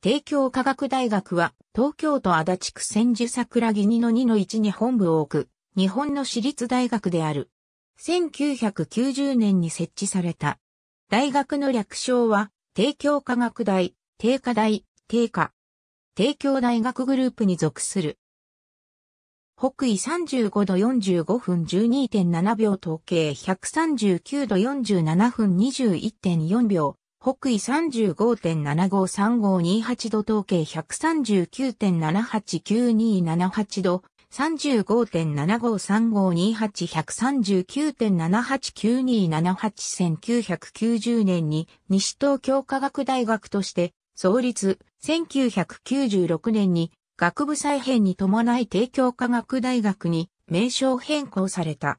帝京科学大学は東京都足立区千住桜木2の2の1に本部を置く日本の私立大学である。1990年に設置された。大学の略称は帝京科学大、帝科大、帝科。帝京大学グループに属する。北緯35度45分12.7秒統計139度47分21.4秒北緯35.753528度統計139.789278度、3 5 7 5 3 5 2 8 1 3 9 7 8 9 2 7 8 1 9 9 0年に西東京科学大学として創立、1996年に学部再編に伴い帝京科学大学に名称変更された。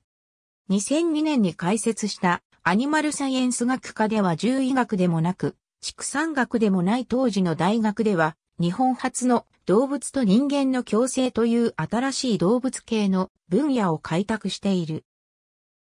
2002年に開設したアニマルサイエンス学科では獣医学でもなく、畜産学でもない当時の大学では、日本初の動物と人間の共生という新しい動物系の分野を開拓している。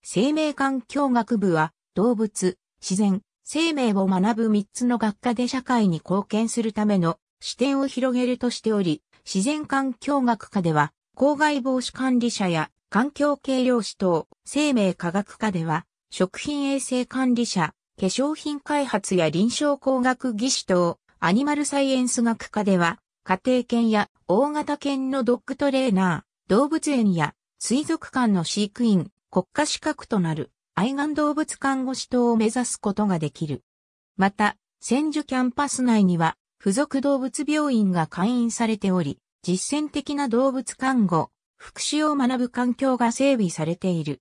生命環境学部は動物、自然、生命を学ぶ3つの学科で社会に貢献するための視点を広げるとしており、自然環境学科では、公害防止管理者や環境計量士等、生命科学科では、食品衛生管理者、化粧品開発や臨床工学技師等、アニマルサイエンス学科では、家庭犬や大型犬のドッグトレーナー、動物園や水族館の飼育員、国家資格となる愛玩動物看護師等を目指すことができる。また、千住キャンパス内には、付属動物病院が会員されており、実践的な動物看護、福祉を学ぶ環境が整備されている。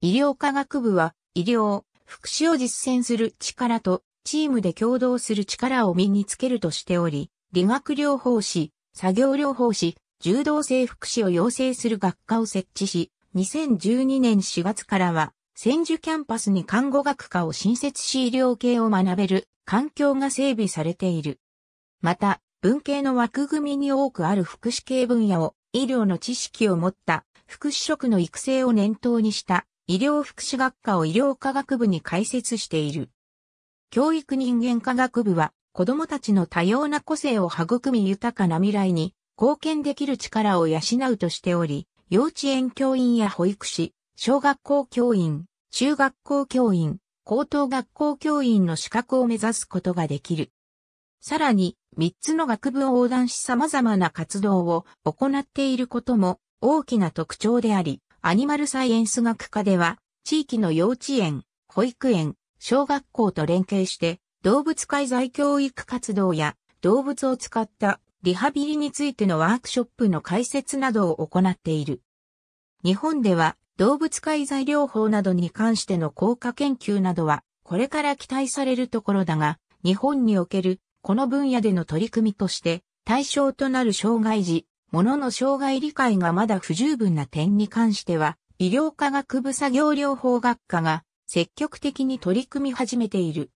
医療科学部は、医療、福祉を実践する力と、チームで共同する力を身につけるとしており、理学療法士、作業療法士、柔道整復祉を養成する学科を設置し、2012年4月からは、千住キャンパスに看護学科を新設し医療系を学べる環境が整備されている。また、文系の枠組みに多くある福祉系分野を医療の知識を持った福祉職の育成を念頭にした医療福祉学科を医療科学部に開設している。教育人間科学部は、子供たちの多様な個性を育み豊かな未来に貢献できる力を養うとしており、幼稚園教員や保育士、小学校教員、中学校教員、高等学校教員の資格を目指すことができる。さらに、3つの学部を横断し様々な活動を行っていることも大きな特徴であり、アニマルサイエンス学科では、地域の幼稚園、保育園、小学校と連携して、動物介在教育活動や動物を使ったリハビリについてのワークショップの開設などを行っている。日本では動物介在療法などに関しての効果研究などはこれから期待されるところだが、日本におけるこの分野での取り組みとして対象となる障害児、ものの障害理解がまだ不十分な点に関しては、医療科学部作業療法学科が積極的に取り組み始めている。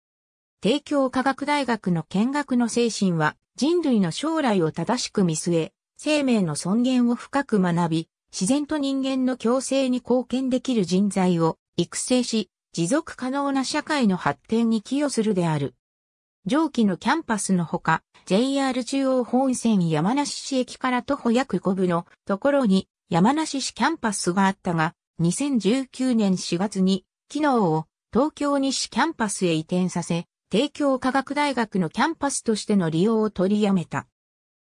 帝京科学大学の見学の精神は人類の将来を正しく見据え、生命の尊厳を深く学び、自然と人間の共生に貢献できる人材を育成し、持続可能な社会の発展に寄与するである。上記のキャンパスのほか、JR 中央本線山梨市駅から徒歩約5分のところに山梨市キャンパスがあったが、2019年4月に機能を東京西キャンパスへ移転させ、帝京科学大学のキャンパスとしての利用を取りやめた。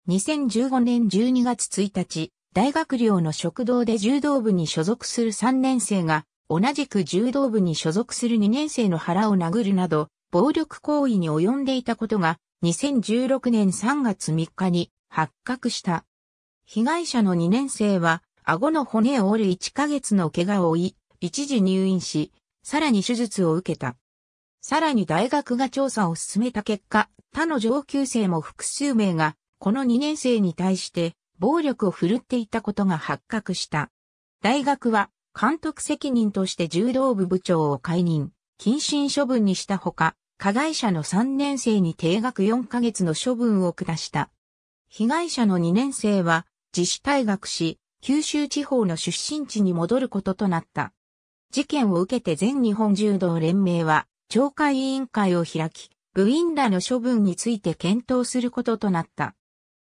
2015年12月1日、大学寮の食堂で柔道部に所属する3年生が、同じく柔道部に所属する2年生の腹を殴るなど、暴力行為に及んでいたことが2016年3月3日に発覚した。被害者の2年生は顎の骨を折る1ヶ月の怪我を負い、一時入院し、さらに手術を受けた。さらに大学が調査を進めた結果、他の上級生も複数名が、この2年生に対して暴力を振るっていたことが発覚した。大学は監督責任として柔道部部長を解任、謹慎処分にしたほか、加害者の3年生に定額4ヶ月の処分を下した。被害者の2年生は自主退学し、九州地方の出身地に戻ることとなった。事件を受けて全日本柔道連盟は、懲戒委員会を開き、部員らの処分について検討することとなった。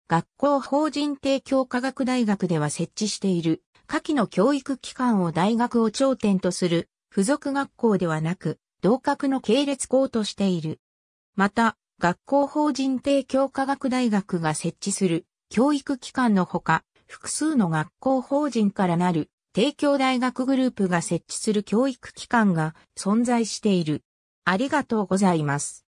学校法人提供科学大学では設置している、下記の教育機関を大学を頂点とする、付属学校ではなく、同格の系列校としている。また、学校法人帝京科学大学が設置する教育機関のほか、複数の学校法人からなる帝京大学グループが設置する教育機関が存在している。ありがとうございます。